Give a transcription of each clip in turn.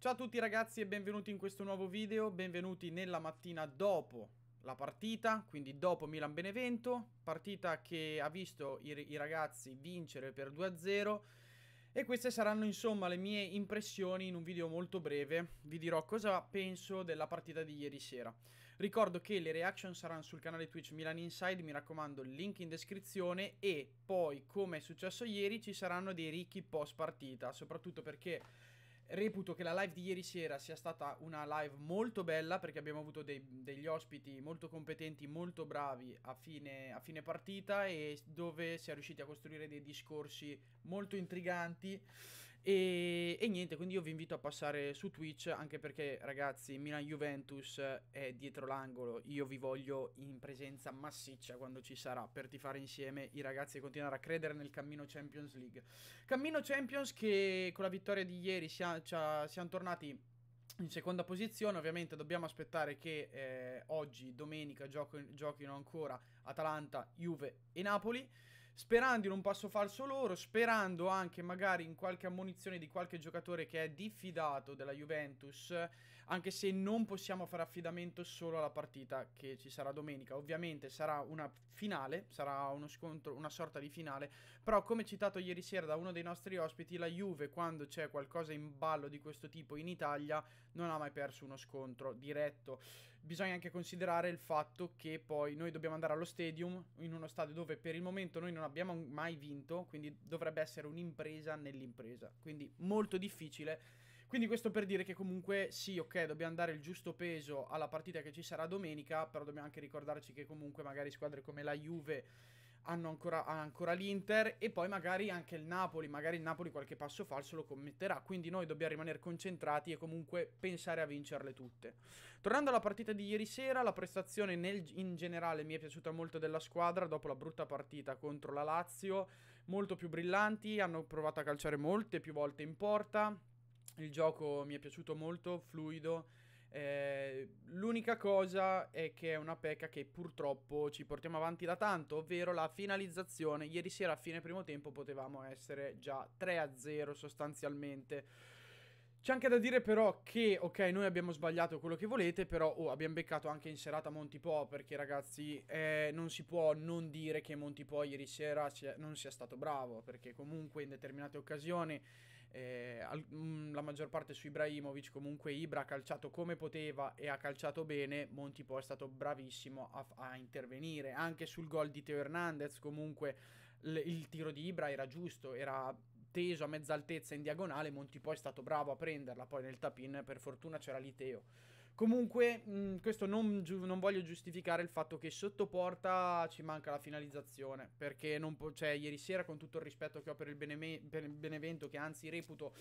Ciao a tutti ragazzi e benvenuti in questo nuovo video, benvenuti nella mattina dopo la partita, quindi dopo Milan-Benevento, partita che ha visto i, i ragazzi vincere per 2-0 e queste saranno insomma le mie impressioni in un video molto breve, vi dirò cosa penso della partita di ieri sera. Ricordo che le reaction saranno sul canale Twitch Milan Inside, mi raccomando link in descrizione e poi come è successo ieri ci saranno dei ricchi post partita, soprattutto perché Reputo che la live di ieri sera sia stata una live molto bella perché abbiamo avuto dei, degli ospiti molto competenti, molto bravi a fine, a fine, partita e dove si è riusciti a costruire dei discorsi molto intriganti e, e, niente, quindi io vi invito a passare su Twitch anche perché ragazzi Milan-Juventus è dietro l'angolo, io vi voglio in presenza massiccia quando ci sarà per tifare insieme i ragazzi e continuare a credere nel cammino Champions League. Cammino Champions che con la vittoria di ieri siamo, siamo tornati in seconda posizione, ovviamente dobbiamo aspettare che eh, oggi, domenica, giochino ancora Atalanta, Juve e Napoli sperando in un passo falso loro, sperando anche magari in qualche ammonizione di qualche giocatore che è diffidato della Juventus anche se non possiamo fare affidamento solo alla partita che ci sarà domenica. Ovviamente sarà una finale, sarà uno scontro, una sorta di finale, però come citato ieri sera da uno dei nostri ospiti, la Juve quando c'è qualcosa in ballo di questo tipo in Italia non ha mai perso uno scontro diretto. Bisogna anche considerare il fatto che poi noi dobbiamo andare allo stadium, in uno stadio dove per il momento noi non abbiamo mai vinto, quindi dovrebbe essere un'impresa nell'impresa, quindi molto difficile quindi questo per dire che comunque sì, ok, dobbiamo dare il giusto peso alla partita che ci sarà domenica, però dobbiamo anche ricordarci che comunque magari squadre come la Juve hanno ancora, ha ancora l'Inter e poi magari anche il Napoli, magari il Napoli qualche passo falso lo commetterà, quindi noi dobbiamo rimanere concentrati e comunque pensare a vincerle tutte. Tornando alla partita di ieri sera, la prestazione nel, in generale mi è piaciuta molto della squadra dopo la brutta partita contro la Lazio, molto più brillanti, hanno provato a calciare molte più volte in porta il gioco mi è piaciuto molto, fluido. Eh, l'unica cosa è che è una pecca che purtroppo ci portiamo avanti da tanto, ovvero la finalizzazione. Ieri sera a fine primo tempo potevamo essere già 3-0 sostanzialmente. C'è anche da dire però che, ok, noi abbiamo sbagliato quello che volete, però oh, abbiamo beccato anche in serata Po, perché ragazzi eh, non si può non dire che Po ieri sera sia, non sia stato bravo, perché comunque in determinate occasioni eh, al, mh, mm, la maggior parte su Ibrahimovic, comunque Ibra ha calciato come poteva e ha calciato bene, Monti poi è stato bravissimo a, a intervenire, anche sul gol di Teo Hernandez comunque l- il tiro di Ibra era giusto, era teso a mezza altezza in diagonale, Monti poi è stato bravo a prenderla, poi nel tapin per fortuna c'era Liteo. Comunque, mh, mm, questo non, non, voglio giustificare il fatto che sotto porta ci manca la finalizzazione. Perché cioè, ieri sera, con tutto il rispetto che ho per il, per Benevento, che anzi reputo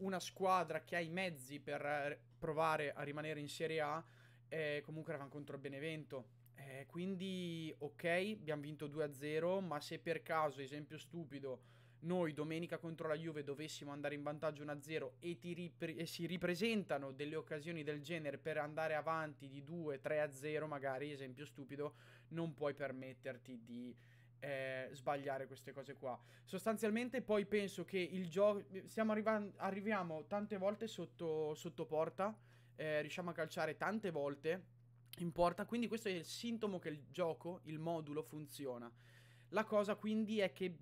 una squadra che ha i mezzi per eh, provare a rimanere in Serie A, eh, comunque eravamo contro il Benevento. Eh, quindi, ok, abbiamo vinto 2-0, ma se per caso, esempio stupido noi domenica contro la Juve dovessimo andare in vantaggio 1-0 e, ripre- e si ripresentano delle occasioni del genere per andare avanti di 2-3-0, magari esempio stupido, non puoi permetterti di... Eh, sbagliare queste cose qua. Sostanzialmente poi penso che il gioco... Stiamo arrivando... Arriviamo tante volte sotto, sotto porta, eh, riusciamo a calciare tante volte in porta, quindi questo è il sintomo che il gioco, il modulo funziona. La cosa quindi è che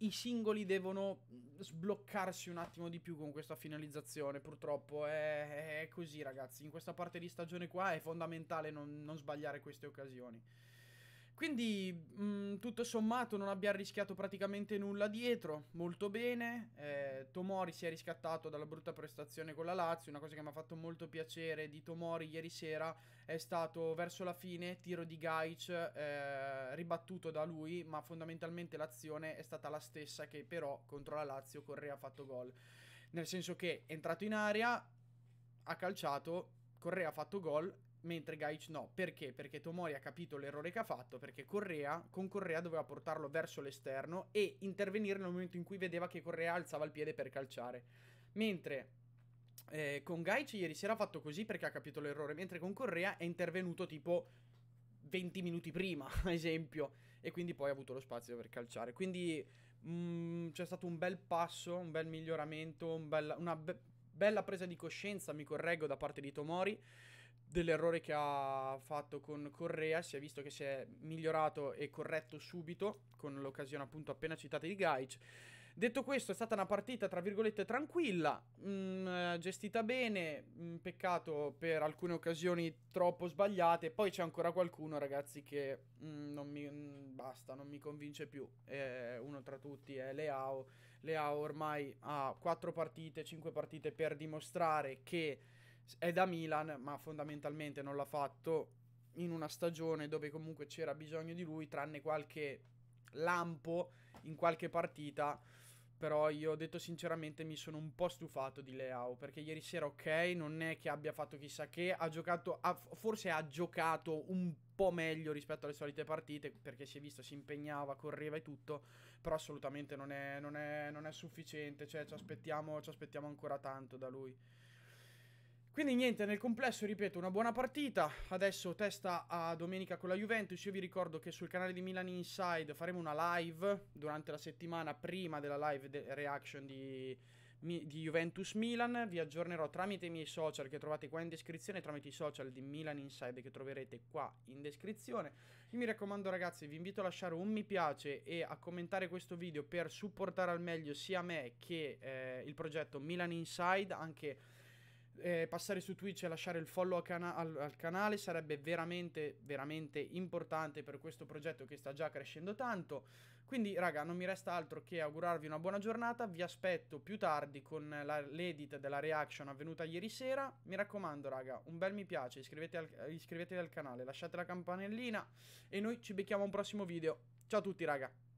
i singoli devono mm, sbloccarsi un attimo di più con questa finalizzazione. Purtroppo è, è così, ragazzi. In questa parte di stagione qua è fondamentale non, non sbagliare queste occasioni. Quindi mh, mm, tutto sommato non abbiamo rischiato praticamente nulla dietro, molto bene, eh, Tomori si è riscattato dalla brutta prestazione con la Lazio, una cosa che mi ha fatto molto piacere di Tomori ieri sera è stato verso la fine tiro di Gaic eh, ribattuto da lui, ma fondamentalmente l'azione è stata la stessa che però contro la Lazio Correa ha fatto gol, nel senso che è entrato in area, ha calciato, Correa ha fatto gol mentre Gaich no. Perché? Perché Tomori ha capito l'errore che ha fatto, perché Correa, con Correa doveva portarlo verso l'esterno e intervenire nel momento in cui vedeva che Correa alzava il piede per calciare. Mentre eh, con Gaich ieri sera ha fatto così perché ha capito l'errore, mentre con Correa è intervenuto tipo 20 minuti prima, ad esempio, e quindi poi ha avuto lo spazio per calciare. Quindi mh, mm, c'è stato un bel passo, un bel miglioramento, un bella, una be- bella presa di coscienza, mi correggo, da parte di Tomori dell'errore che ha fatto con Correa, si è visto che si è migliorato e corretto subito con l'occasione appunto appena citata di Gaic. Detto questo, è stata una partita tra virgolette tranquilla, mh, mm, gestita bene, mh, mm, peccato per alcune occasioni troppo sbagliate, poi c'è ancora qualcuno ragazzi che mh, mm, non mi basta, non mi convince più. Eh, uno tra tutti è Leao. Leao ormai ha 4 partite, 5 partite per dimostrare che è da Milan, ma fondamentalmente non l'ha fatto in una stagione dove comunque c'era bisogno di lui, tranne qualche lampo in qualche partita. Però io ho detto sinceramente mi sono un po' stufato di Leao perché ieri sera ok, non è che abbia fatto chissà che, ha giocato, ha, forse ha giocato un po' meglio rispetto alle solite partite perché si è visto, si impegnava, correva e tutto, però assolutamente non è, non è, non è sufficiente, cioè ci aspettiamo, ci aspettiamo ancora tanto da lui. Quindi niente, nel complesso ripeto una buona partita, adesso testa a domenica con la Juventus, io vi ricordo che sul canale di Milan Inside faremo una live durante la settimana prima della live de reaction di, di Juventus Milan, vi aggiornerò tramite i miei social che trovate qua in descrizione, tramite i social di Milan Inside che troverete qua in descrizione. Io mi raccomando ragazzi, vi invito a lasciare un mi piace e a commentare questo video per supportare al meglio sia me che eh, il progetto Milan Inside, anche eh, passare su Twitch e lasciare il follow cana- al-, al canale sarebbe veramente, veramente importante per questo progetto che sta già crescendo tanto. Quindi, raga, non mi resta altro che augurarvi una buona giornata. Vi aspetto più tardi con la- l'edit della reaction avvenuta ieri sera. Mi raccomando, raga, un bel mi piace, iscrivete al- iscrivetevi al canale, lasciate la campanellina e noi ci becchiamo a un prossimo video. Ciao a tutti, raga.